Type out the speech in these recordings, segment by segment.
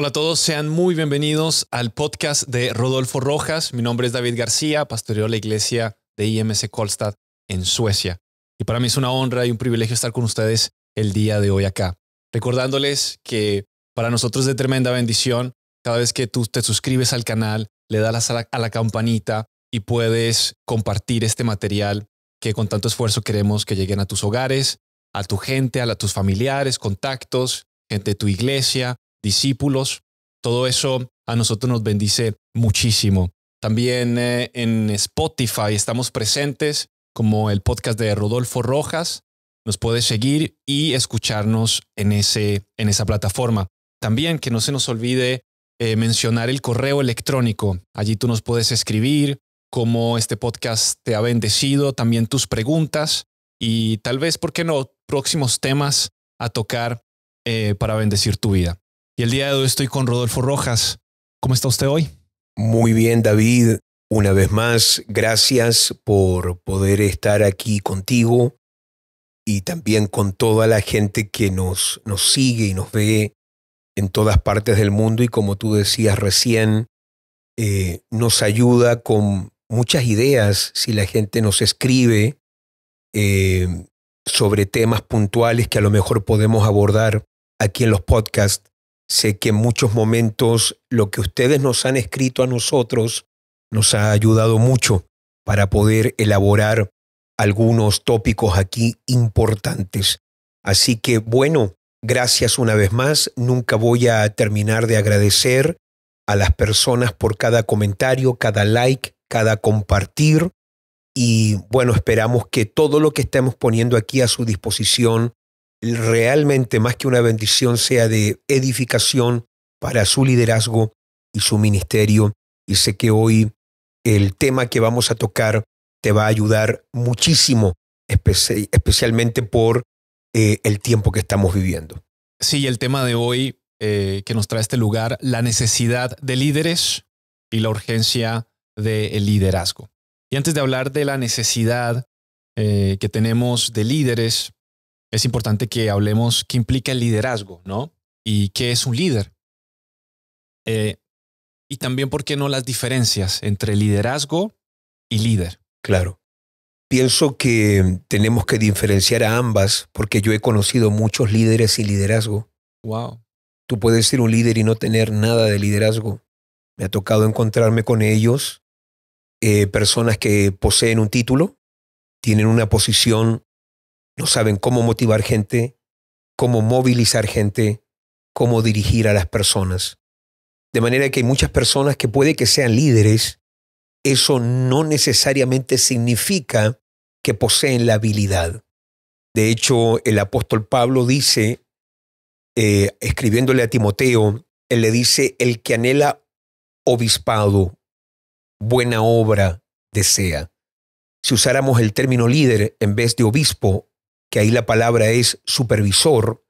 Hola a todos, sean muy bienvenidos al podcast de Rodolfo Rojas. Mi nombre es David García, pastoreo la iglesia de IMC Kolstad en Suecia. Y para mí es una honra y un privilegio estar con ustedes el día de hoy acá. Recordándoles que para nosotros es de tremenda bendición cada vez que tú te suscribes al canal, le das a la, campanita y puedes compartir este material que con tanto esfuerzo queremos que lleguen a tus hogares, a tu gente, a, a tus familiares, contactos, gente de tu iglesia, discípulos. Todo eso a nosotros nos bendice muchísimo. También eh, en Spotify estamos presentes como el podcast de Rodolfo Rojas. Nos puedes seguir y escucharnos en, ese, en esa plataforma. También que no se nos olvide eh, mencionar el correo electrónico. Allí tú nos puedes escribir cómo este podcast te ha bendecido, también tus preguntas y tal vez, ¿por qué no?, próximos temas a tocar eh, para bendecir tu vida. Y el día de hoy estoy con Rodolfo Rojas. ¿Cómo está usted hoy? Muy bien, David. Una vez más, gracias por poder estar aquí contigo y también con toda la gente que nos, nos sigue y nos ve en todas partes del mundo y como tú decías recién, eh, nos ayuda con muchas ideas si la gente nos escribe eh, sobre temas puntuales que a lo mejor podemos abordar aquí en los podcasts. Sé que en muchos momentos lo que ustedes nos han escrito a nosotros nos ha ayudado mucho para poder elaborar algunos tópicos aquí importantes. Así que bueno, gracias una vez más. Nunca voy a terminar de agradecer a las personas por cada comentario, cada like, cada compartir. Y bueno, esperamos que todo lo que estemos poniendo aquí a su disposición realmente más que una bendición sea de edificación para su liderazgo y su ministerio. Y sé que hoy el tema que vamos a tocar te va a ayudar muchísimo, especialmente por eh, el tiempo que estamos viviendo. Sí, el tema de hoy eh, que nos trae este lugar, la necesidad de líderes y la urgencia del liderazgo. Y antes de hablar de la necesidad eh, que tenemos de líderes, es importante que hablemos qué implica el liderazgo, ¿no? Y qué es un líder. Eh, y también, ¿por qué no las diferencias entre liderazgo y líder? Claro. Pienso que tenemos que diferenciar a ambas porque yo he conocido muchos líderes y liderazgo. Wow. Tú puedes ser un líder y no tener nada de liderazgo. Me ha tocado encontrarme con ellos, eh, personas que poseen un título, tienen una posición no saben cómo motivar gente, cómo movilizar gente, cómo dirigir a las personas. De manera que hay muchas personas que puede que sean líderes, eso no necesariamente significa que poseen la habilidad. De hecho, el apóstol Pablo dice, eh, escribiéndole a Timoteo, él le dice, el que anhela obispado, buena obra desea. Si usáramos el término líder en vez de obispo que ahí la palabra es supervisor,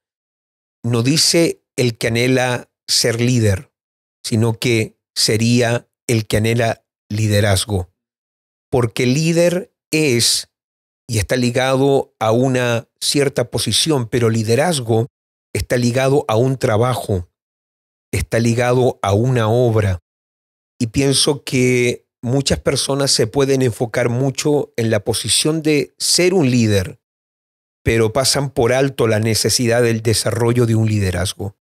no dice el que anhela ser líder, sino que sería el que anhela liderazgo. Porque líder es, y está ligado a una cierta posición, pero liderazgo está ligado a un trabajo, está ligado a una obra. Y pienso que muchas personas se pueden enfocar mucho en la posición de ser un líder, pero pasan por alto la necesidad del desarrollo de un liderazgo.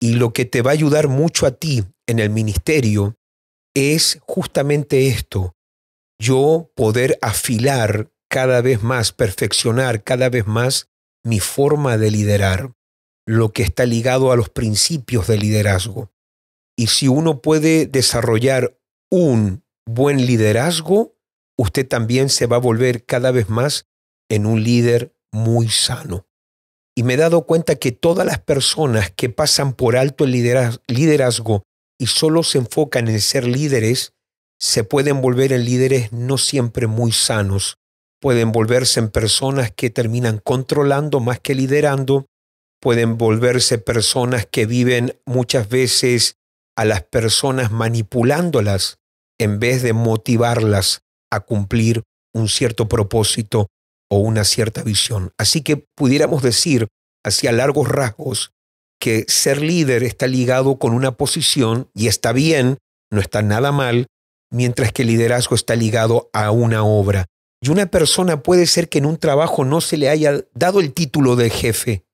Y lo que te va a ayudar mucho a ti en el ministerio es justamente esto, yo poder afilar cada vez más, perfeccionar cada vez más mi forma de liderar, lo que está ligado a los principios de liderazgo. Y si uno puede desarrollar un buen liderazgo, usted también se va a volver cada vez más en un líder muy sano. Y me he dado cuenta que todas las personas que pasan por alto el liderazgo y solo se enfocan en ser líderes, se pueden volver en líderes no siempre muy sanos. Pueden volverse en personas que terminan controlando más que liderando. Pueden volverse personas que viven muchas veces a las personas manipulándolas en vez de motivarlas a cumplir un cierto propósito o una cierta visión. Así que pudiéramos decir, hacia largos rasgos, que ser líder está ligado con una posición y está bien, no está nada mal, mientras que el liderazgo está ligado a una obra. Y una persona puede ser que en un trabajo no se le haya dado el título de jefe,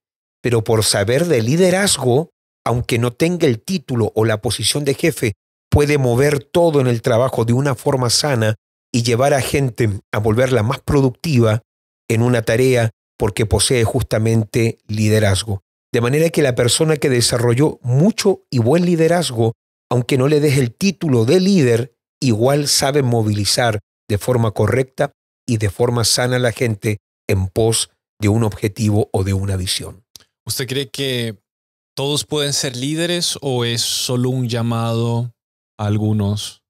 pero por saber de liderazgo, aunque no tenga el título o la posición de jefe, puede mover todo en el trabajo de una forma sana y llevar a gente a volverla más productiva en una tarea porque posee justamente liderazgo. De manera que la persona que desarrolló mucho y buen liderazgo, aunque no le deje el título de líder, igual sabe movilizar de forma correcta y de forma sana a la gente en pos de un objetivo o de una visión. ¿Usted cree que todos pueden ser líderes o es solo un llamado a algunos?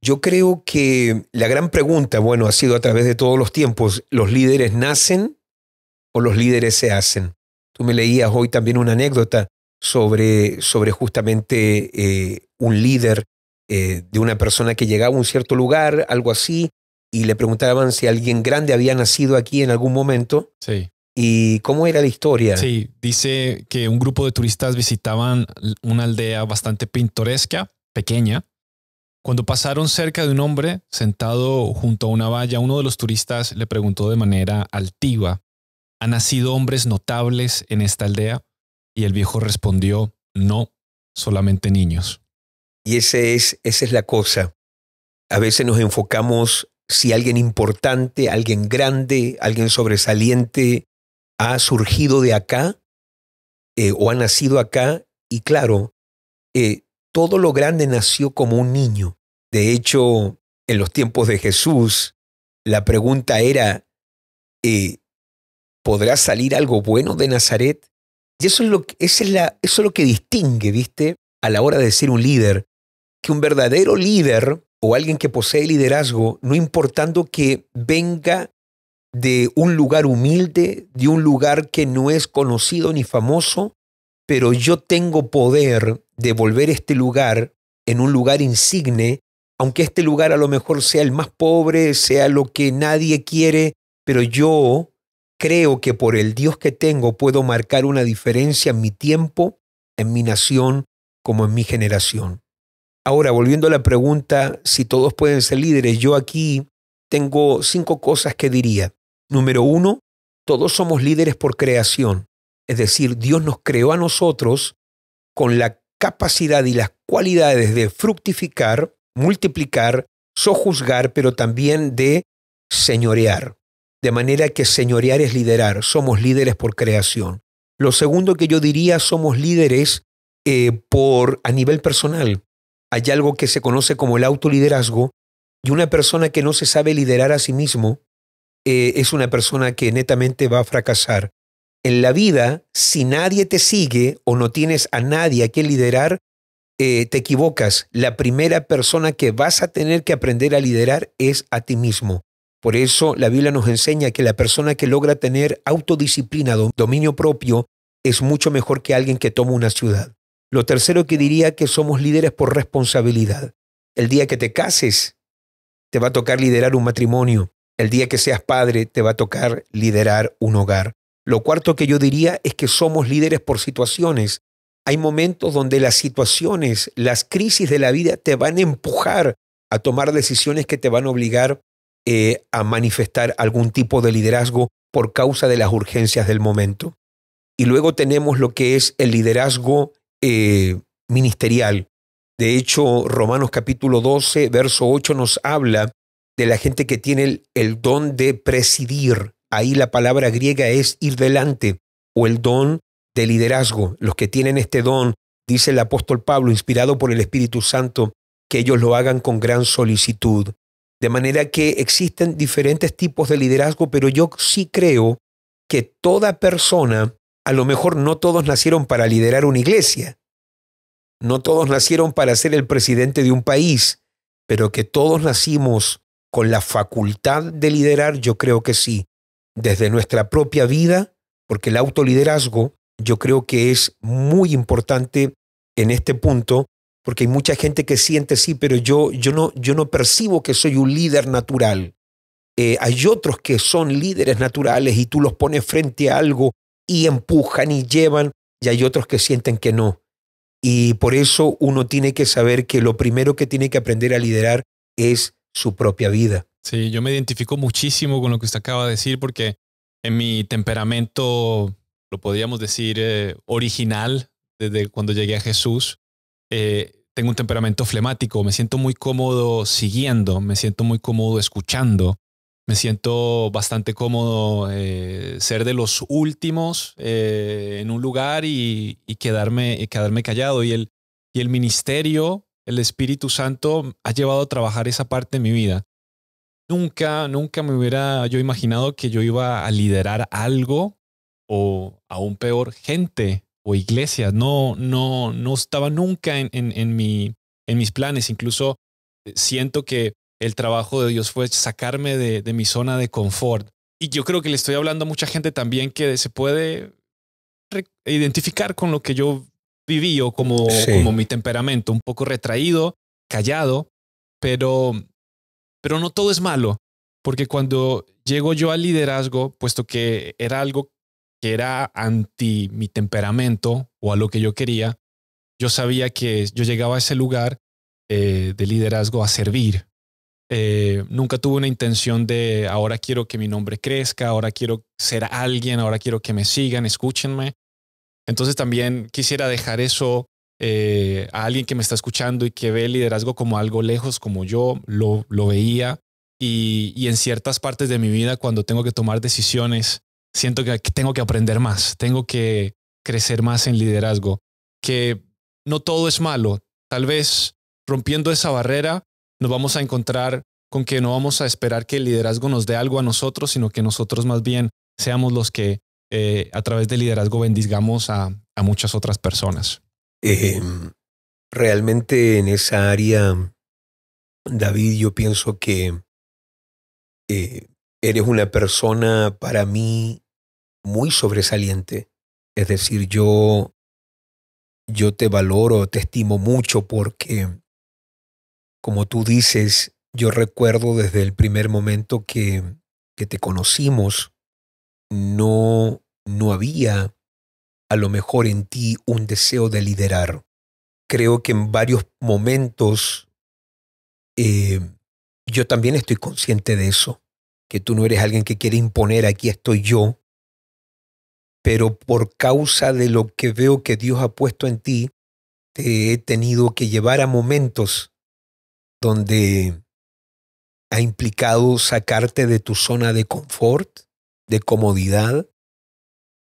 Yo creo que la gran pregunta, bueno, ha sido a través de todos los tiempos, ¿los líderes nacen o los líderes se hacen? Tú me leías hoy también una anécdota sobre, sobre justamente eh, un líder eh, de una persona que llegaba a un cierto lugar, algo así, y le preguntaban si alguien grande había nacido aquí en algún momento. Sí. ¿Y cómo era la historia? Sí, dice que un grupo de turistas visitaban una aldea bastante pintoresca, pequeña, cuando pasaron cerca de un hombre sentado junto a una valla, uno de los turistas le preguntó de manera altiva, ¿han nacido hombres notables en esta aldea? Y el viejo respondió, no, solamente niños. Y ese es, esa es la cosa. A veces nos enfocamos si alguien importante, alguien grande, alguien sobresaliente ha surgido de acá eh, o ha nacido acá. Y claro, eh, todo lo grande nació como un niño. De hecho, en los tiempos de Jesús, la pregunta era, eh, ¿podrá salir algo bueno de Nazaret? Y eso es, lo que, es, la, eso es lo que distingue, ¿viste? A la hora de ser un líder, que un verdadero líder o alguien que posee liderazgo, no importando que venga de un lugar humilde, de un lugar que no es conocido ni famoso, pero yo tengo poder de volver este lugar en un lugar insigne, aunque este lugar a lo mejor sea el más pobre, sea lo que nadie quiere, pero yo creo que por el Dios que tengo puedo marcar una diferencia en mi tiempo, en mi nación, como en mi generación. Ahora, volviendo a la pregunta si todos pueden ser líderes, yo aquí tengo cinco cosas que diría. Número uno, todos somos líderes por creación. Es decir, Dios nos creó a nosotros con la capacidad y las cualidades de fructificar, multiplicar, sojuzgar, pero también de señorear. De manera que señorear es liderar, somos líderes por creación. Lo segundo que yo diría, somos líderes eh, por, a nivel personal. Hay algo que se conoce como el autoliderazgo y una persona que no se sabe liderar a sí mismo eh, es una persona que netamente va a fracasar en la vida, si nadie te sigue o no tienes a nadie a quien liderar, eh, te equivocas. La primera persona que vas a tener que aprender a liderar es a ti mismo. Por eso la Biblia nos enseña que la persona que logra tener autodisciplina, dominio propio, es mucho mejor que alguien que toma una ciudad. Lo tercero que diría que somos líderes por responsabilidad. El día que te cases, te va a tocar liderar un matrimonio. El día que seas padre, te va a tocar liderar un hogar. Lo cuarto que yo diría es que somos líderes por situaciones. Hay momentos donde las situaciones, las crisis de la vida te van a empujar a tomar decisiones que te van a obligar eh, a manifestar algún tipo de liderazgo por causa de las urgencias del momento. Y luego tenemos lo que es el liderazgo eh, ministerial. De hecho, Romanos capítulo 12, verso 8 nos habla de la gente que tiene el don de presidir, Ahí la palabra griega es ir delante o el don de liderazgo. Los que tienen este don, dice el apóstol Pablo, inspirado por el Espíritu Santo, que ellos lo hagan con gran solicitud. De manera que existen diferentes tipos de liderazgo, pero yo sí creo que toda persona, a lo mejor no todos nacieron para liderar una iglesia, no todos nacieron para ser el presidente de un país, pero que todos nacimos con la facultad de liderar, yo creo que sí desde nuestra propia vida, porque el autoliderazgo yo creo que es muy importante en este punto, porque hay mucha gente que siente, sí, pero yo, yo, no, yo no percibo que soy un líder natural. Eh, hay otros que son líderes naturales y tú los pones frente a algo y empujan y llevan, y hay otros que sienten que no. Y por eso uno tiene que saber que lo primero que tiene que aprender a liderar es su propia vida. Sí, yo me identifico muchísimo con lo que usted acaba de decir porque en mi temperamento, lo podríamos decir, eh, original, desde cuando llegué a Jesús, eh, tengo un temperamento flemático, me siento muy cómodo siguiendo, me siento muy cómodo escuchando, me siento bastante cómodo eh, ser de los últimos en un lugar y, quedarme, quedarme callado. Y el, y el ministerio, el Espíritu Santo, ha llevado a trabajar esa parte de mi vida. Nunca, nunca me hubiera yo imaginado que yo iba a liderar algo o un peor, gente o iglesia. No, no, no estaba nunca en, en, mi, en mis planes. Incluso eh, siento que el trabajo de Dios fue sacarme de, mi zona de confort. Y yo creo que le estoy hablando a mucha gente también que se puede identificar con lo que yo viví o como, como mi temperamento, un poco retraído, callado, pero pero no todo es malo, porque cuando llego yo al liderazgo, puesto que era algo que era anti mi temperamento o a lo que yo quería, yo sabía que yo llegaba a ese lugar eh, de liderazgo a servir. Eh, nunca tuve una intención de ahora quiero que mi nombre crezca, ahora quiero ser alguien, ahora quiero que me sigan, escúchenme. Entonces también quisiera dejar eso eh, a alguien que me está escuchando y que ve el liderazgo como algo lejos, como yo lo, veía. Y, en ciertas partes de mi vida, cuando tengo que tomar decisiones, siento que tengo que aprender más, tengo que crecer más en liderazgo, que no todo es malo. Tal vez rompiendo esa barrera nos vamos a encontrar con que no vamos a esperar que el liderazgo nos dé algo a nosotros, sino que nosotros más bien seamos los que eh, a través del liderazgo bendigamos a muchas otras personas. Em, realmente en esa área, David, yo pienso que eh, eres una persona para mí muy sobresaliente. Es decir, yo, yo te valoro, te estimo mucho porque, como tú dices, yo recuerdo desde el primer momento que, que te conocimos, no, no había a lo mejor en ti un deseo de liderar. Creo que en varios momentos eh, yo también estoy consciente de eso, que tú no eres alguien que quiere imponer, aquí estoy yo, pero por causa de lo que veo que Dios ha puesto en ti, te he tenido que llevar a momentos donde ha implicado sacarte de tu zona de confort, de comodidad,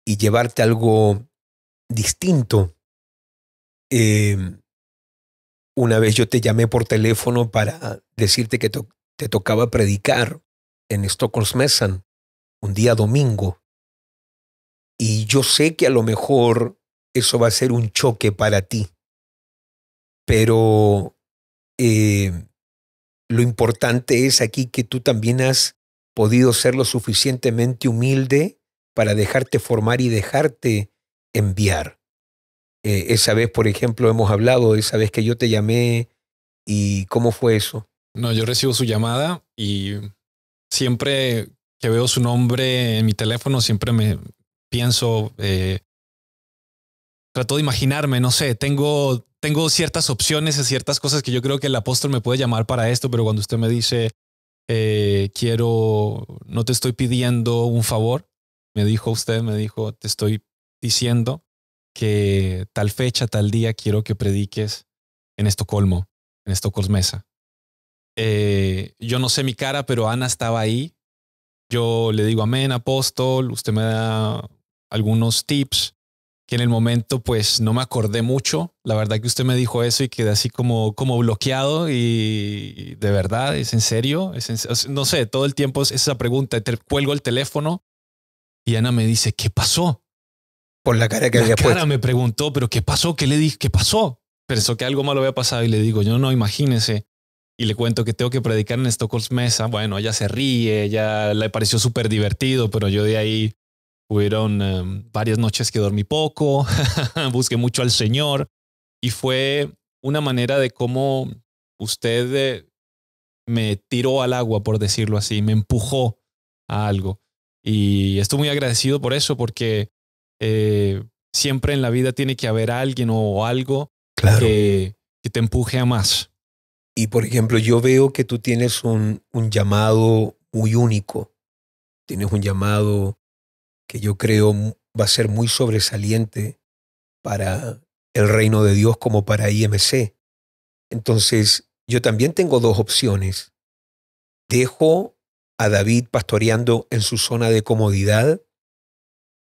y llevarte algo distinto. Eh, una vez yo te llamé por teléfono para decirte que te tocaba predicar en Messen un día domingo. Y yo sé que a lo mejor eso va a ser un choque para ti. Pero eh, lo importante es aquí que tú también has podido ser lo suficientemente humilde para dejarte formar y dejarte enviar. Eh, esa vez, por ejemplo, hemos hablado esa vez que yo te llamé y cómo fue eso. No, yo recibo su llamada y siempre que veo su nombre en mi teléfono, siempre me pienso, eh, trato de imaginarme, no sé, tengo, tengo ciertas opciones ciertas cosas que yo creo que el apóstol me puede llamar para esto, pero cuando usted me dice, eh, quiero, no te estoy pidiendo un favor, me dijo usted, me dijo, te estoy diciendo que tal fecha, tal día quiero que prediques en Estocolmo, en Estocolmesa. Eh, yo no sé mi cara, pero Ana estaba ahí. Yo le digo amén, apóstol, usted me da algunos tips que en el momento pues no me acordé mucho. La verdad que usted me dijo eso y quedé así como, como bloqueado y de verdad, ¿es en serio? ¿Es no sé, todo el tiempo es esa pregunta. Te, cuelgo el teléfono y Ana me dice, ¿qué pasó? Por la cara que la había cara me preguntó, pero ¿qué pasó? ¿Qué le dije? ¿Qué pasó? Pensó que algo malo había pasado y le digo, yo no, imagínese. Y le cuento que tengo que predicar en Stockholm Mesa. Bueno, ella se ríe, ella le pareció súper divertido, pero yo de ahí hubieron em, varias noches que dormí poco, busqué mucho al Señor y fue una manera de cómo usted eh, me tiró al agua, por decirlo así, me empujó a algo. Y estoy muy agradecido por eso, porque eh, siempre en la vida tiene que haber alguien o algo que, te empuje a más. Y por ejemplo, yo veo que tú tienes un, un llamado muy único. Tienes un llamado que yo creo va a ser muy sobresaliente para el reino de Dios como para IMC. Entonces, yo también tengo dos opciones. Dejo a David pastoreando en su zona de comodidad.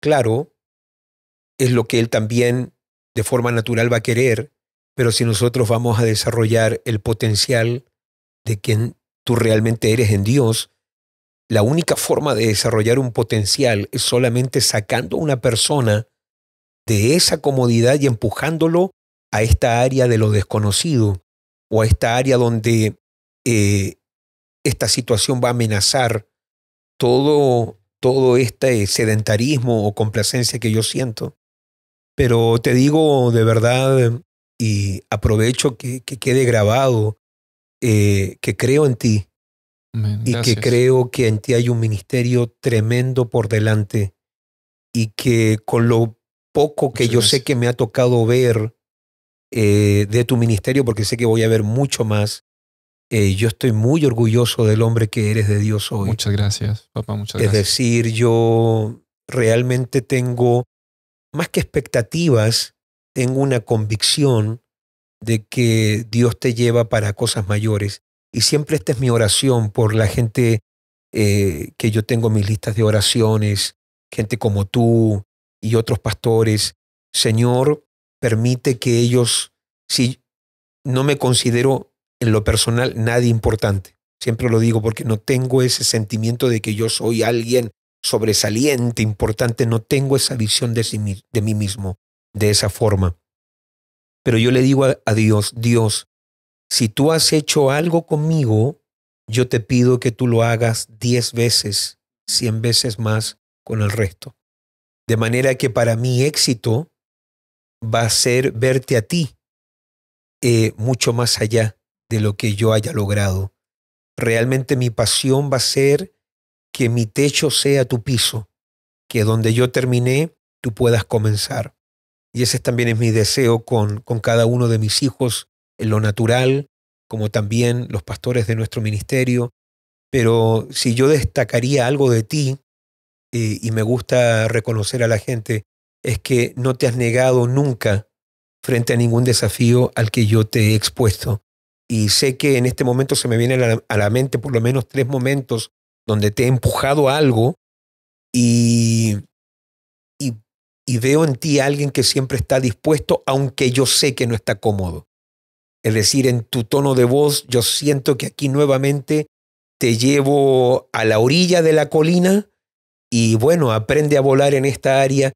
Claro, es lo que él también de forma natural va a querer, pero si nosotros vamos a desarrollar el potencial de quien tú realmente eres en Dios, la única forma de desarrollar un potencial es solamente sacando a una persona de esa comodidad y empujándolo a esta área de lo desconocido o a esta área donde eh, esta situación va a amenazar todo, todo este sedentarismo o complacencia que yo siento. Pero te digo de verdad, y aprovecho que, quede grabado, eh, que creo en ti y que creo que en ti hay un ministerio tremendo por delante y que con lo poco que yo sé que me ha tocado ver eh, de tu ministerio, porque sé que voy a ver mucho más, eh, yo estoy muy orgulloso del hombre que eres de Dios hoy. Muchas gracias, papá, muchas gracias. Es decir, yo realmente tengo más que expectativas, tengo una convicción de que Dios te lleva para cosas mayores. Y siempre esta es mi oración por la gente eh, que yo tengo mis listas de oraciones, gente como tú y otros pastores. Señor, permite que ellos, si no me considero en lo personal nadie importante, siempre lo digo porque no tengo ese sentimiento de que yo soy alguien sobresaliente, importante, no tengo esa visión de, de mí mismo de esa forma. Pero yo le digo a, Dios, Dios, si tú has hecho algo conmigo, yo te pido que tú lo hagas diez veces, cien veces más con el resto. De manera que para mi éxito va a ser verte a ti eh, mucho más allá de lo que yo haya logrado. Realmente mi pasión va a ser que mi techo sea tu piso, que donde yo terminé, tú puedas comenzar. Y ese también es mi deseo con, cada uno de mis hijos, en lo natural, como también los pastores de nuestro ministerio. Pero si yo destacaría algo de ti, eh, y me gusta reconocer a la gente, es que no te has negado nunca frente a ningún desafío al que yo te he expuesto. Y sé que en este momento se me vienen a la mente por lo menos tres momentos donde te he empujado algo y, y, veo en ti a alguien que siempre está dispuesto, aunque yo sé que no está cómodo. Es decir, en tu tono de voz, yo siento que aquí nuevamente te llevo a la orilla de la colina y bueno, aprende a volar en esta área.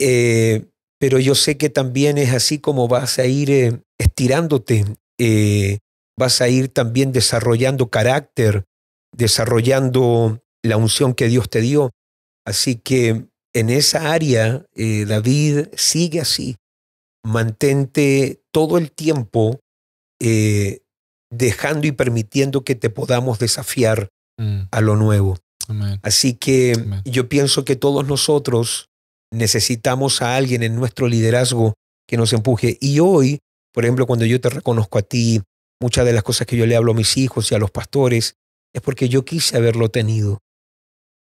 Eh, pero yo sé que también es así como vas a ir eh, estirándote, eh, vas a ir también desarrollando carácter, desarrollando la unción que Dios te dio. Así que en esa área, eh, David, sigue así. Mantente todo el tiempo eh, dejando y permitiendo que te podamos desafiar mm. a lo nuevo. Así que yo pienso que todos nosotros necesitamos a alguien en nuestro liderazgo que nos empuje. Y hoy, por ejemplo, cuando yo te reconozco a ti, muchas de las cosas que yo le hablo a mis hijos y a los pastores, es porque yo quise haberlo tenido.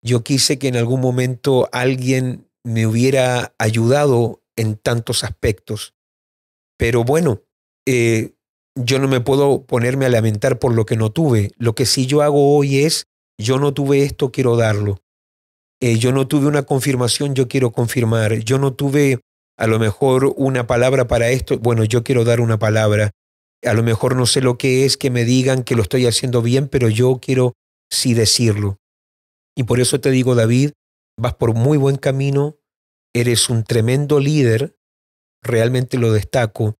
Yo quise que en algún momento alguien me hubiera ayudado en tantos aspectos. Pero bueno, eh, yo no me puedo ponerme a lamentar por lo que no tuve. Lo que sí yo hago hoy es, yo no tuve esto, quiero darlo. Eh, yo no tuve una confirmación, yo quiero confirmar. Yo no tuve a lo mejor una palabra para esto, bueno, yo quiero dar una palabra. A lo mejor no sé lo que es que me digan que lo estoy haciendo bien, pero yo quiero sí decirlo. Y por eso te digo, David, vas por muy buen camino, eres un tremendo líder, realmente lo destaco,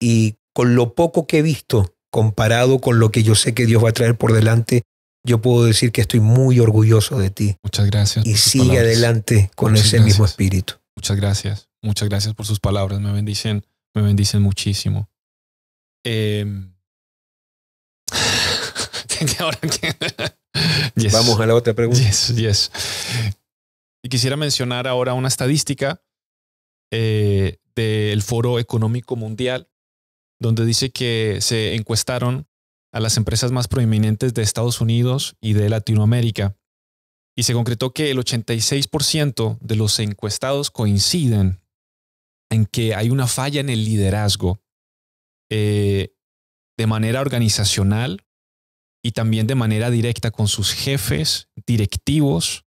y con lo poco que he visto, comparado con lo que yo sé que Dios va a traer por delante, yo puedo decir que estoy muy orgulloso de ti. Muchas gracias. Y sigue adelante con ese mismo espíritu. Muchas gracias. Muchas gracias por sus palabras. Me bendicen, me bendicen muchísimo. Eh, Vamos a la otra pregunta. Y quisiera mencionar ahora una estadística eh, del Foro Económico Mundial, donde dice que se encuestaron a las empresas más proeminentes de Estados Unidos y de Latinoamérica. Y se concretó que el 86% de los encuestados coinciden en que hay una falla en el liderazgo eh, de manera organizacional y también de manera directa con sus jefes, directivos,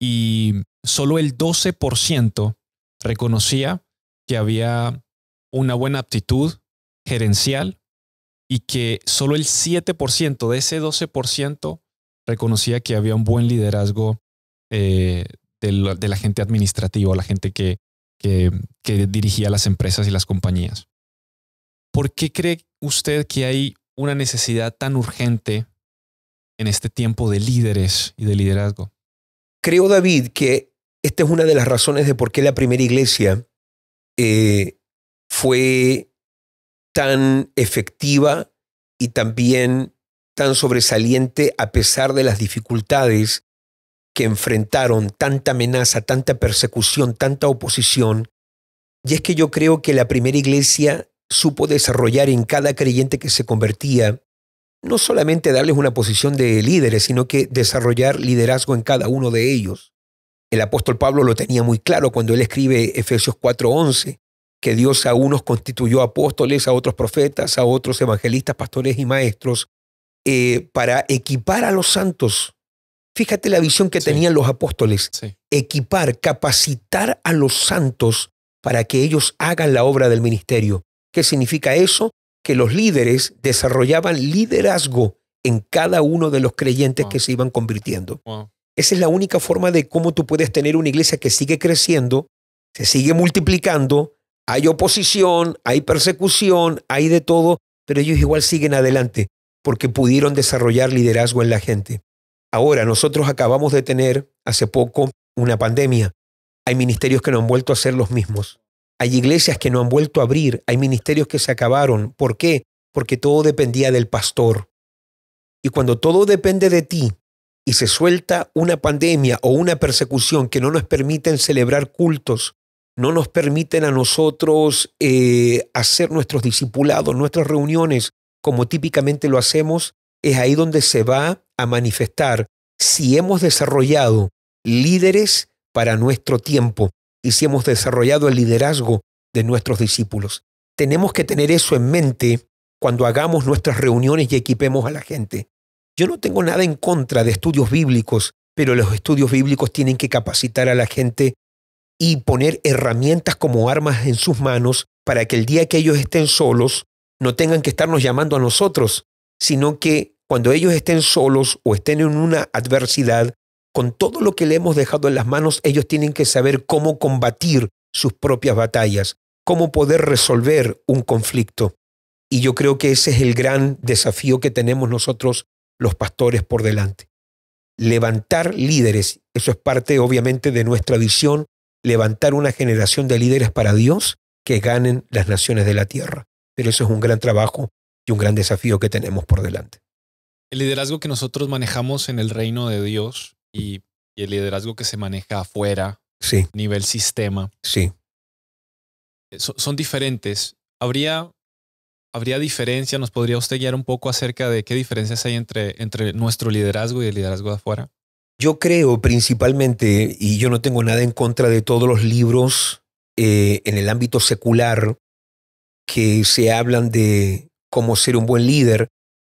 y solo el 12% reconocía que había una buena aptitud gerencial y que solo el 7% de ese 12% reconocía que había un buen liderazgo eh, de, la, la gente administrativa, la gente que dirigía las empresas y las compañías. ¿Por qué cree usted que hay una necesidad tan urgente en este tiempo de líderes y de liderazgo? Creo, David, que esta es una de las razones de por qué la primera iglesia eh, fue tan efectiva y también tan sobresaliente a pesar de las dificultades que enfrentaron, tanta amenaza, tanta persecución, tanta oposición. Y es que yo creo que la primera iglesia supo desarrollar en cada creyente que se convertía, no solamente darles una posición de líderes, sino que desarrollar liderazgo en cada uno de ellos. El apóstol Pablo lo tenía muy claro cuando él escribe Efesios 4:11, que Dios a unos constituyó apóstoles, a otros profetas, a otros evangelistas, pastores y maestros, eh, para equipar a los santos. Fíjate la visión que tenían los apóstoles. Equipar, capacitar a los santos para que ellos hagan la obra del ministerio. ¿Qué significa eso? Que los líderes desarrollaban liderazgo en cada uno de los creyentes que se iban convirtiendo. Esa es la única forma de cómo tú puedes tener una iglesia que sigue creciendo, se sigue multiplicando, hay oposición, hay persecución, hay de todo, pero ellos igual siguen adelante porque pudieron desarrollar liderazgo en la gente. Ahora, nosotros acabamos de tener hace poco una pandemia. Hay ministerios que no han vuelto a ser los mismos. Hay iglesias que no han vuelto a abrir, hay ministerios que se acabaron. ¿Por qué? Porque todo dependía del pastor. Y cuando todo depende de ti y se suelta una pandemia o una persecución que no nos permiten celebrar cultos, no nos permiten a nosotros eh, hacer nuestros discipulados, nuestras reuniones, como típicamente lo hacemos, es ahí donde se va a manifestar si hemos desarrollado líderes para nuestro tiempo, y si hemos desarrollado el liderazgo de nuestros discípulos. Tenemos que tener eso en mente cuando hagamos nuestras reuniones y equipemos a la gente. Yo no tengo nada en contra de estudios bíblicos, pero los estudios bíblicos tienen que capacitar a la gente y poner herramientas como armas en sus manos para que el día que ellos estén solos no tengan que estarnos llamando a nosotros, sino que cuando ellos estén solos o estén en una adversidad, con todo lo que le hemos dejado en las manos, ellos tienen que saber cómo combatir sus propias batallas, cómo poder resolver un conflicto. Y yo creo que ese es el gran desafío que tenemos nosotros los pastores por delante. Levantar líderes, eso es parte obviamente de nuestra visión, levantar una generación de líderes para Dios que ganen las naciones de la tierra. Pero eso es un gran trabajo y un gran desafío que tenemos por delante. El liderazgo que nosotros manejamos en el reino de Dios y, el liderazgo que se maneja afuera, nivel sistema, sí. Eh, son, diferentes. ¿Habría, ¿Habría diferencia? ¿Nos podría usted guiar un poco acerca de qué diferencias hay entre, entre nuestro liderazgo y el liderazgo de afuera? Yo creo principalmente, y yo no tengo nada en contra de todos los libros eh, en el ámbito secular que se hablan de cómo ser un buen líder,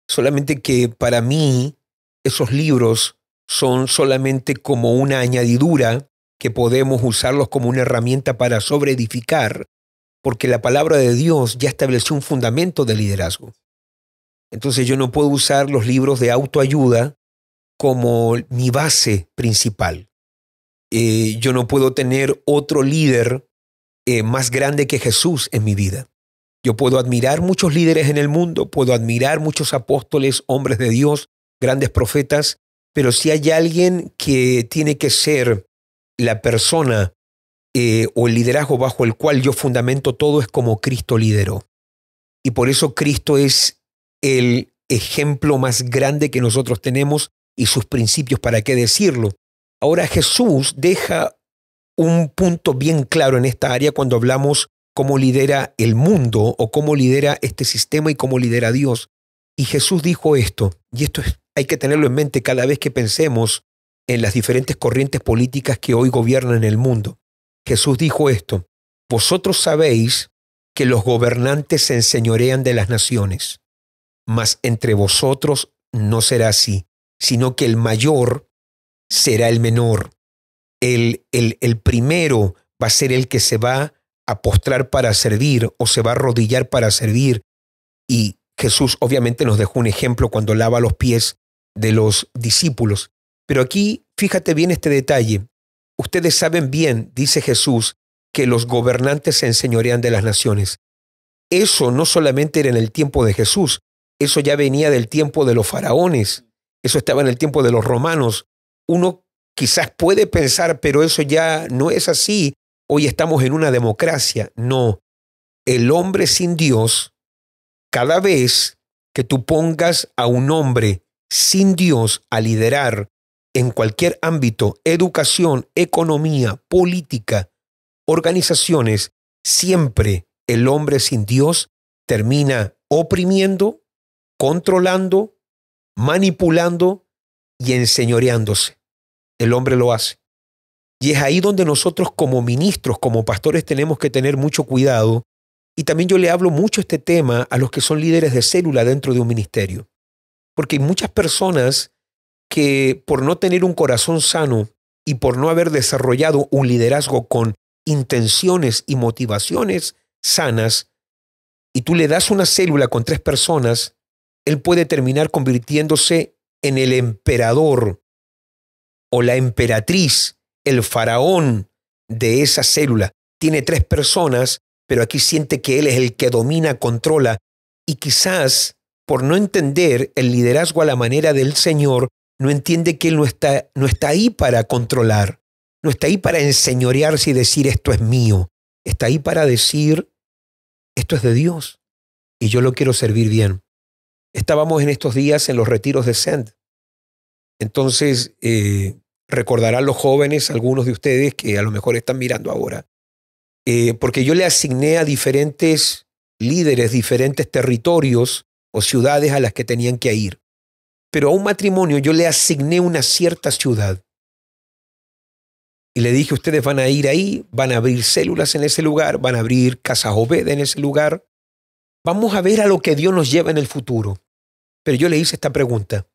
solamente que para mí esos libros son solamente como una añadidura que podemos usarlos como una herramienta para sobreedificar, porque la palabra de Dios ya estableció un fundamento de liderazgo. Entonces yo no puedo usar los libros de autoayuda como mi base principal. Eh, yo no puedo tener otro líder eh, más grande que Jesús en mi vida. Yo puedo admirar muchos líderes en el mundo, puedo admirar muchos apóstoles, hombres de Dios, grandes profetas, pero si hay alguien que tiene que ser la persona eh, o el liderazgo bajo el cual yo fundamento todo es como Cristo lideró. Y por eso Cristo es el ejemplo más grande que nosotros tenemos y sus principios, ¿para qué decirlo? Ahora Jesús deja un punto bien claro en esta área cuando hablamos cómo lidera el mundo o cómo lidera este sistema y cómo lidera Dios. Y Jesús dijo esto, y esto es hay que tenerlo en mente cada vez que pensemos en las diferentes corrientes políticas que hoy gobiernan el mundo. Jesús dijo esto, vosotros sabéis que los gobernantes se enseñorean de las naciones, mas entre vosotros no será así, sino que el mayor será el menor. El, el, el primero va a ser el que se va a postrar para servir o se va a arrodillar para servir. Y Jesús obviamente nos dejó un ejemplo cuando lava los pies de los discípulos. Pero aquí fíjate bien este detalle. Ustedes saben bien, dice Jesús, que los gobernantes se enseñorean de las naciones. Eso no solamente era en el tiempo de Jesús, eso ya venía del tiempo de los faraones, eso estaba en el tiempo de los romanos. Uno quizás puede pensar, pero eso ya no es así. Hoy estamos en una democracia. No, el hombre sin Dios, cada vez que tú pongas a un hombre sin Dios a liderar en cualquier ámbito, educación, economía, política, organizaciones, siempre el hombre sin Dios termina oprimiendo, controlando, manipulando y enseñoreándose. El hombre lo hace. Y es ahí donde nosotros como ministros, como pastores, tenemos que tener mucho cuidado. Y también yo le hablo mucho este tema a los que son líderes de célula dentro de un ministerio. Porque hay muchas personas que por no tener un corazón sano y por no haber desarrollado un liderazgo con intenciones y motivaciones sanas, y tú le das una célula con tres personas, él puede terminar convirtiéndose en el emperador o la emperatriz, el faraón de esa célula. Tiene tres personas, pero aquí siente que él es el que domina, controla, y quizás por no entender el liderazgo a la manera del Señor, no entiende que Él no está, no está ahí para controlar, no está ahí para enseñorearse y decir esto es mío, está ahí para decir esto es de Dios y yo lo quiero servir bien. Estábamos en estos días en los retiros de Send. Entonces, eh, recordarán los jóvenes, algunos de ustedes que a lo mejor están mirando ahora, eh, porque yo le asigné a diferentes líderes, diferentes territorios, o ciudades a las que tenían que ir. Pero a un matrimonio yo le asigné una cierta ciudad. Y le dije, ustedes van a ir ahí, van a abrir células en ese lugar, van a abrir casas obede en ese lugar. Vamos a ver a lo que Dios nos lleva en el futuro. Pero yo le hice esta pregunta.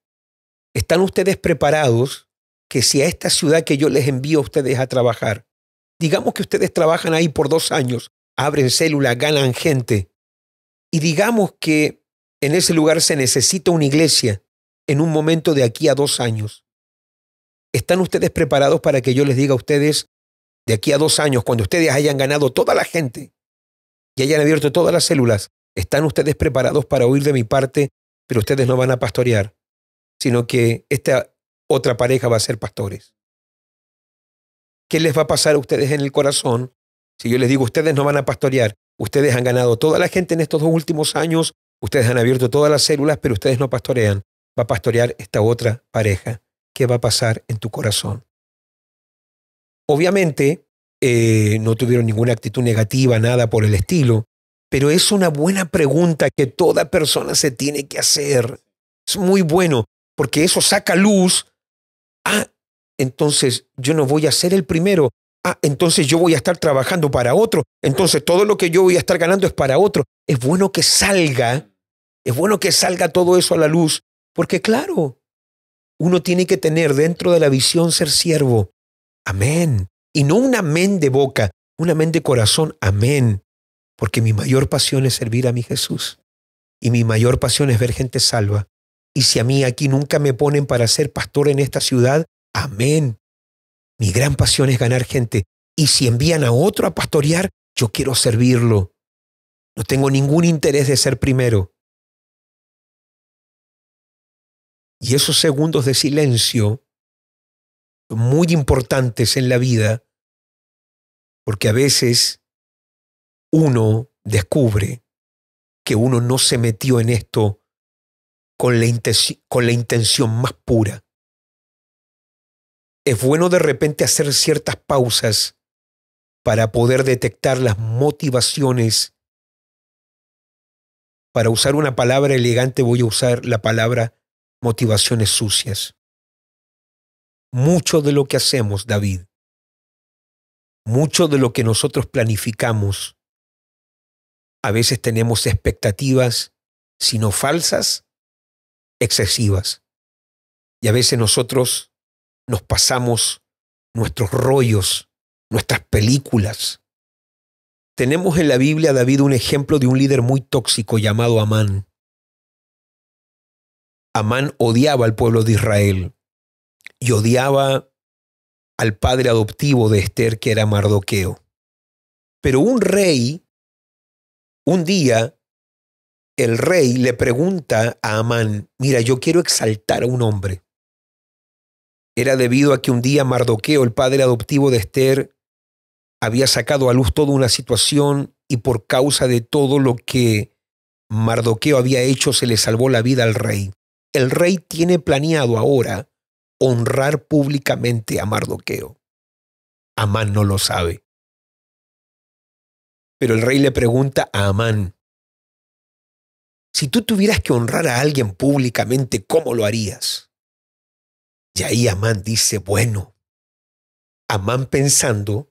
¿Están ustedes preparados que si a esta ciudad que yo les envío a ustedes a trabajar, digamos que ustedes trabajan ahí por dos años, abren células, ganan gente, y digamos que en ese lugar se necesita una iglesia en un momento de aquí a dos años. ¿Están ustedes preparados para que yo les diga a ustedes, de aquí a dos años, cuando ustedes hayan ganado toda la gente y hayan abierto todas las células, están ustedes preparados para oír de mi parte, pero ustedes no van a pastorear, sino que esta otra pareja va a ser pastores? ¿Qué les va a pasar a ustedes en el corazón si yo les digo, ustedes no van a pastorear, ustedes han ganado toda la gente en estos dos últimos años Ustedes han abierto todas las células, pero ustedes no pastorean. Va a pastorear esta otra pareja. ¿Qué va a pasar en tu corazón? Obviamente, eh, no tuvieron ninguna actitud negativa, nada por el estilo, pero es una buena pregunta que toda persona se tiene que hacer. Es muy bueno, porque eso saca luz. Ah, entonces yo no voy a ser el primero. Ah, entonces yo voy a estar trabajando para otro. Entonces todo lo que yo voy a estar ganando es para otro. Es bueno que salga es bueno que salga todo eso a la luz, porque claro, uno tiene que tener dentro de la visión ser siervo. Amén. Y no un amén de boca, un amén de corazón. Amén. Porque mi mayor pasión es servir a mi Jesús. Y mi mayor pasión es ver gente salva. Y si a mí aquí nunca me ponen para ser pastor en esta ciudad, amén. Mi gran pasión es ganar gente. Y si envían a otro a pastorear, yo quiero servirlo. No tengo ningún interés de ser primero. Y esos segundos de silencio son muy importantes en la vida porque a veces uno descubre que uno no se metió en esto con la, intención, con la intención más pura. Es bueno de repente hacer ciertas pausas para poder detectar las motivaciones. Para usar una palabra elegante voy a usar la palabra motivaciones sucias. Mucho de lo que hacemos, David, mucho de lo que nosotros planificamos, a veces tenemos expectativas, si no falsas, excesivas. Y a veces nosotros nos pasamos nuestros rollos, nuestras películas. Tenemos en la Biblia, David, un ejemplo de un líder muy tóxico llamado Amán. Amán odiaba al pueblo de Israel y odiaba al padre adoptivo de Esther, que era Mardoqueo. Pero un rey, un día, el rey le pregunta a Amán, mira, yo quiero exaltar a un hombre. Era debido a que un día Mardoqueo, el padre adoptivo de Esther, había sacado a luz toda una situación y por causa de todo lo que Mardoqueo había hecho se le salvó la vida al rey el rey tiene planeado ahora honrar públicamente a Mardoqueo. Amán no lo sabe. Pero el rey le pregunta a Amán, si tú tuvieras que honrar a alguien públicamente, ¿cómo lo harías? Y ahí Amán dice, bueno, Amán pensando,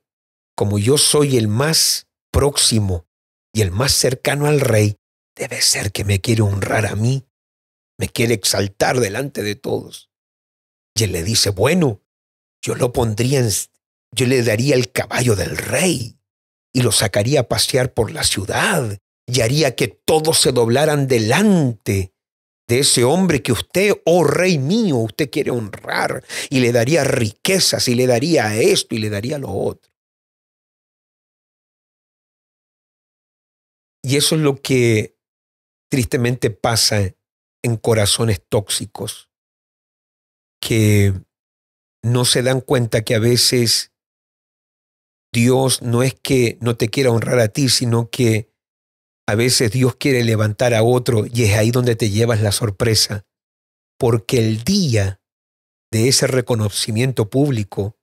como yo soy el más próximo y el más cercano al rey, debe ser que me quiere honrar a mí me quiere exaltar delante de todos. Y él le dice, bueno, yo lo pondría en, yo le daría el caballo del rey y lo sacaría a pasear por la ciudad y haría que todos se doblaran delante de ese hombre que usted, oh rey mío, usted quiere honrar y le daría riquezas y le daría esto y le daría lo otro. Y eso es lo que tristemente pasa corazones tóxicos que no se dan cuenta que a veces Dios no es que no te quiera honrar a ti, sino que a veces Dios quiere levantar a otro y es ahí donde te llevas la sorpresa, porque el día de ese reconocimiento público,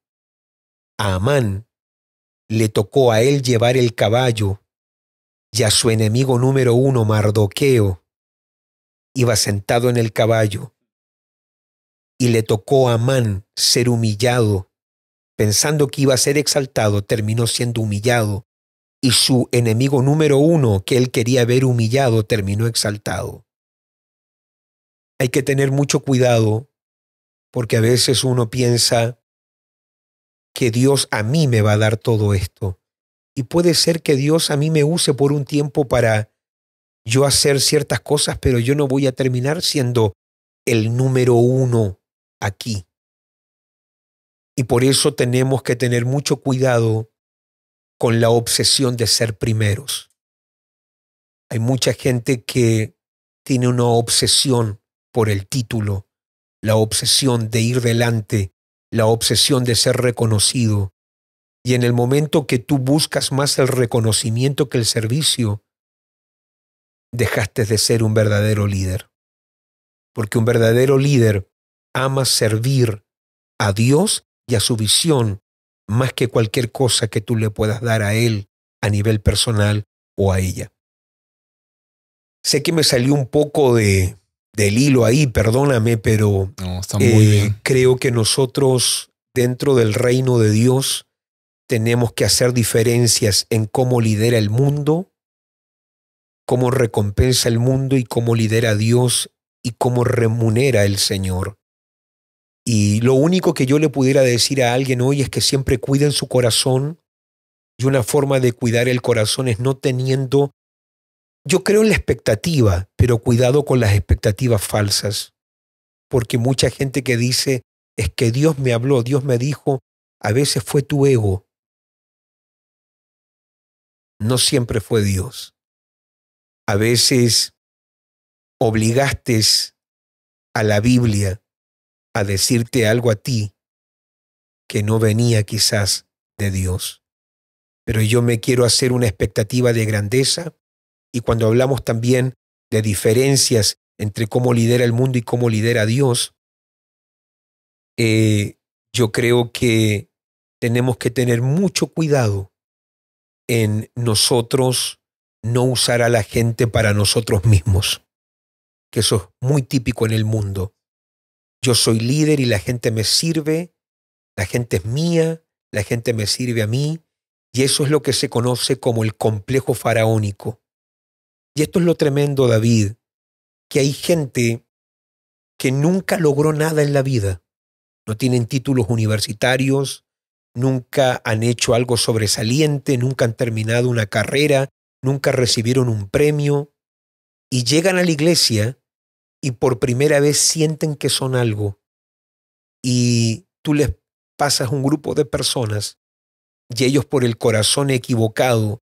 a Amán le tocó a él llevar el caballo y a su enemigo número uno, Mardoqueo, iba sentado en el caballo, y le tocó a Amán ser humillado, pensando que iba a ser exaltado, terminó siendo humillado, y su enemigo número uno que él quería ver humillado terminó exaltado. Hay que tener mucho cuidado porque a veces uno piensa que Dios a mí me va a dar todo esto. Y puede ser que Dios a mí me use por un tiempo para yo hacer ciertas cosas, pero yo no voy a terminar siendo el número uno aquí. Y por eso tenemos que tener mucho cuidado con la obsesión de ser primeros. Hay mucha gente que tiene una obsesión por el título, la obsesión de ir delante, la obsesión de ser reconocido. Y en el momento que tú buscas más el reconocimiento que el servicio, dejaste de ser un verdadero líder. Porque un verdadero líder ama servir a Dios y a su visión más que cualquier cosa que tú le puedas dar a él a nivel personal o a ella. Sé que me salió un poco de, del hilo ahí, perdóname, pero eh, creo que nosotros dentro del reino de Dios tenemos que hacer diferencias en cómo lidera el mundo cómo recompensa el mundo y cómo lidera a Dios y cómo remunera el Señor. Y lo único que yo le pudiera decir a alguien hoy es que siempre cuiden su corazón. Y una forma de cuidar el corazón es no teniendo, yo creo en la expectativa, pero cuidado con las expectativas falsas. Porque mucha gente que dice, es que Dios me habló, Dios me dijo, a veces fue tu ego. No siempre fue Dios a veces obligaste a la Biblia a decirte algo a ti que no venía quizás de Dios. Pero yo me quiero hacer una expectativa de grandeza y cuando hablamos también de diferencias entre cómo lidera el mundo y cómo lidera Dios, eh, yo creo que tenemos que tener mucho cuidado en nosotros no usar a la gente para nosotros mismos, que eso es muy típico en el mundo. Yo soy líder y la gente me sirve, la gente es mía, la gente me sirve a mí, y eso es lo que se conoce como el complejo faraónico. Y esto es lo tremendo, David, que hay gente que nunca logró nada en la vida. No tienen títulos universitarios, nunca han hecho algo sobresaliente, nunca han terminado una carrera, nunca recibieron un premio y llegan a la iglesia y por primera vez sienten que son algo y tú les pasas un grupo de personas y ellos por el corazón equivocado,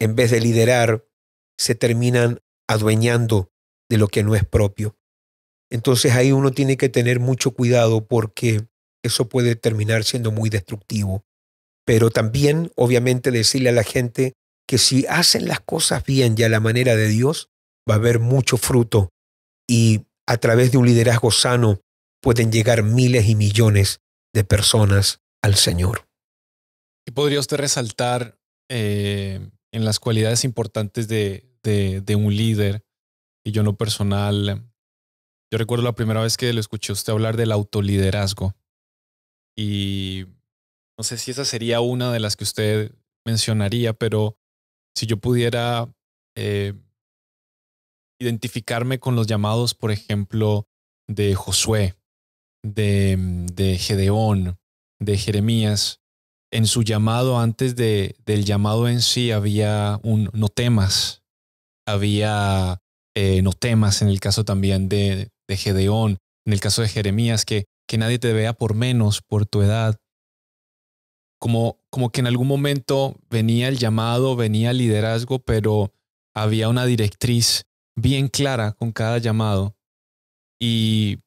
en vez de liderar, se terminan adueñando de lo que no es propio. Entonces ahí uno tiene que tener mucho cuidado porque eso puede terminar siendo muy destructivo. Pero también, obviamente, decirle a la gente que si hacen las cosas bien y a la manera de Dios, va a haber mucho fruto y a través de un liderazgo sano pueden llegar miles y millones de personas al Señor. ¿Y podría usted resaltar eh, en las cualidades importantes de, de, un líder? Y yo no personal, yo recuerdo la primera vez que lo escuché usted hablar del autoliderazgo. Y no sé si esa sería una de las que usted mencionaría, pero si yo pudiera eh, identificarme con los llamados, por ejemplo, de Josué, de, de Gedeón, de Jeremías, en su llamado, antes del llamado en sí, había un no temas, había eh, no temas en el caso también de, de Gedeón, en el caso de Jeremías, que, que nadie te vea por menos, por tu edad. Como, como que en algún momento venía el llamado, venía el liderazgo, pero había una directriz bien clara con cada llamado. Y,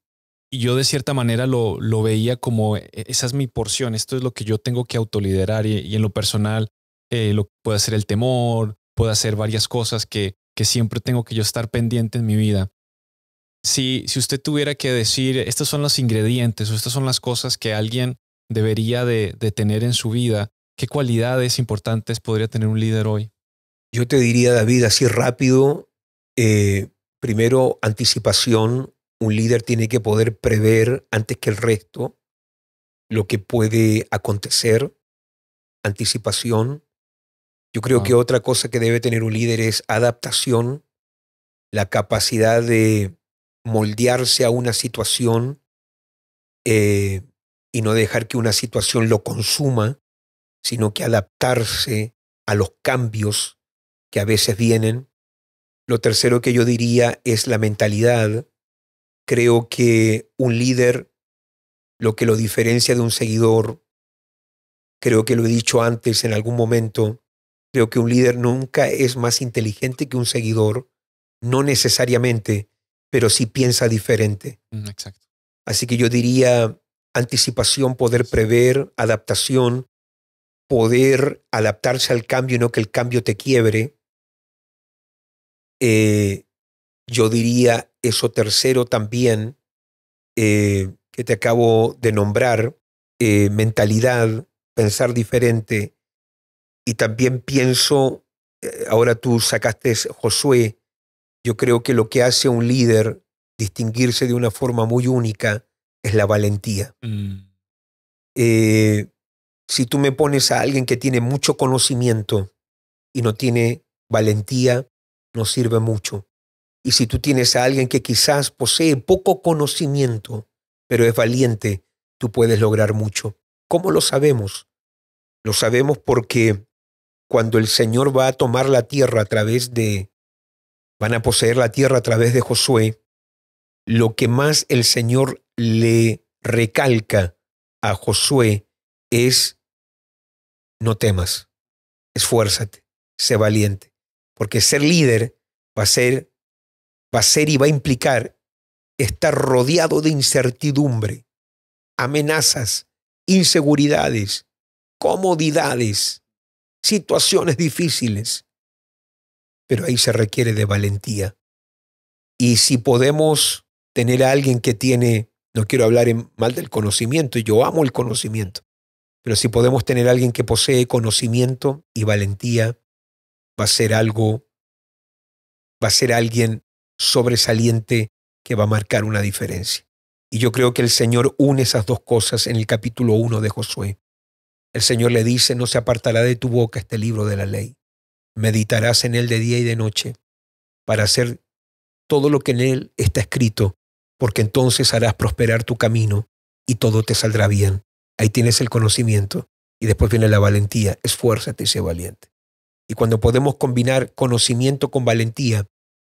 yo de cierta manera lo, veía como, e, esa es mi porción, esto es lo que yo tengo que autoliderar y, en lo personal, eh, lo puede ser el temor, puede hacer varias cosas que, que siempre tengo que yo estar pendiente en mi vida. Si, si usted tuviera que decir, estos son los ingredientes o estas son las cosas que alguien debería de, de tener en su vida, ¿Qué cualidades importantes podría tener un líder hoy? Yo te diría, David, así rápido, eh, primero, anticipación. Un líder tiene que poder prever antes que el resto lo que puede acontecer. Anticipación. Yo creo que otra cosa que debe tener un líder es adaptación, la capacidad de moldearse a una situación eh, y no dejar que una situación lo consuma sino que adaptarse a los cambios que a veces vienen. Lo tercero que yo diría es la mentalidad. Creo que un líder, lo que lo diferencia de un seguidor, creo que lo he dicho antes en algún momento, creo que un líder nunca es más inteligente que un seguidor, no necesariamente, pero sí piensa diferente. Mm, Así que yo diría anticipación, poder prever, adaptación, poder adaptarse al cambio y no que el cambio te quiebre, eh, yo diría eso tercero también eh, que te acabo de nombrar, eh, mentalidad, pensar diferente, y también pienso, ahora tú sacaste Josué, yo creo que lo que hace un líder distinguirse de una forma muy única es la valentía. Mm. Si tú me pones a alguien que tiene mucho conocimiento y no tiene valentía, no sirve mucho. Y si tú tienes a alguien que quizás posee poco conocimiento, pero es valiente, tú puedes lograr mucho. ¿Cómo lo sabemos? Lo sabemos porque cuando el Señor va a tomar la tierra a través de, van a poseer la tierra a través de Josué, lo que más el Señor le recalca a Josué es no temas, esfuérzate, sé valiente, porque ser líder va a ser, va a ser y va a implicar estar rodeado de incertidumbre, amenazas, inseguridades, comodidades, situaciones difíciles. Pero ahí se requiere de valentía. Y si podemos tener a alguien que tiene, no quiero hablar mal del conocimiento, yo amo el conocimiento, pero si podemos tener alguien que posee conocimiento y valentía, va a ser algo, va a ser alguien sobresaliente que va a marcar una diferencia. Y yo creo que el Señor une esas dos cosas en el capítulo 1 de Josué. El Señor le dice, no se apartará de tu boca este libro de la ley. Meditarás en él de día y de noche para hacer todo lo que en él está escrito, porque entonces harás prosperar tu camino y todo te saldrá bien. Ahí tienes el conocimiento y después viene la valentía. Esfuérzate y sé valiente. Y cuando podemos combinar conocimiento con valentía,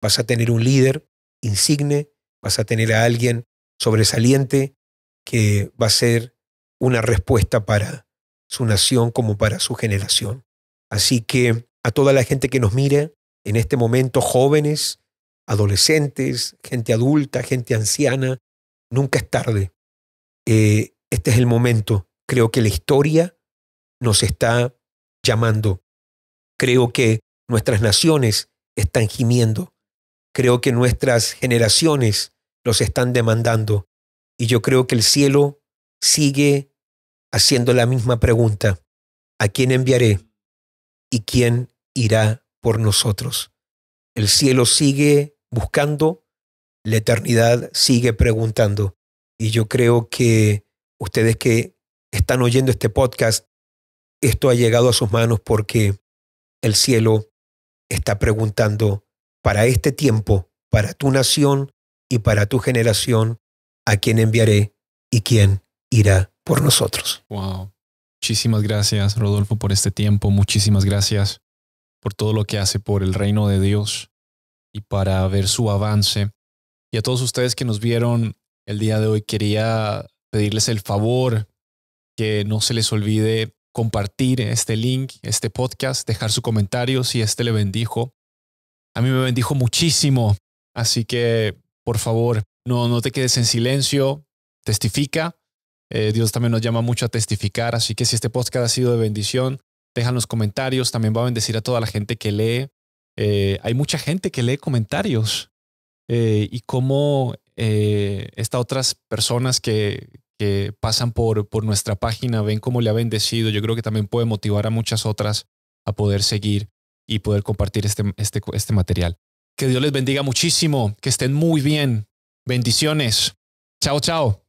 vas a tener un líder insigne, vas a tener a alguien sobresaliente que va a ser una respuesta para su nación como para su generación. Así que a toda la gente que nos mira en este momento, jóvenes, adolescentes, gente adulta, gente anciana, nunca es tarde. Eh, este es el momento. Creo que la historia nos está llamando. Creo que nuestras naciones están gimiendo. Creo que nuestras generaciones los están demandando. Y yo creo que el cielo sigue haciendo la misma pregunta. ¿A quién enviaré? ¿Y quién irá por nosotros? El cielo sigue buscando, la eternidad sigue preguntando. Y yo creo que ustedes que están oyendo este podcast, esto ha llegado a sus manos porque el cielo está preguntando para este tiempo, para tu nación y para tu generación, a quién enviaré y quién irá por nosotros. Wow. Muchísimas gracias, Rodolfo, por este tiempo. Muchísimas gracias por todo lo que hace por el reino de Dios y para ver su avance. Y a todos ustedes que nos vieron el día de hoy, quería pedirles el favor que no se les olvide compartir este link, este podcast, dejar su comentario si este le bendijo. A mí me bendijo muchísimo, así que por favor, no, no te quedes en silencio, testifica. Eh, Dios también nos llama mucho a testificar, así que si este podcast ha sido de bendición, dejan los comentarios, también va a bendecir a toda la gente que lee. Eh, hay mucha gente que lee comentarios eh, y cómo estas otras personas que, eh, pasan por, por nuestra página, ven cómo le ha bendecido. Yo creo que también puede motivar a muchas otras a poder seguir y poder compartir este, este, este material. Que Dios les bendiga muchísimo, que estén muy bien. Bendiciones. Chao, chao.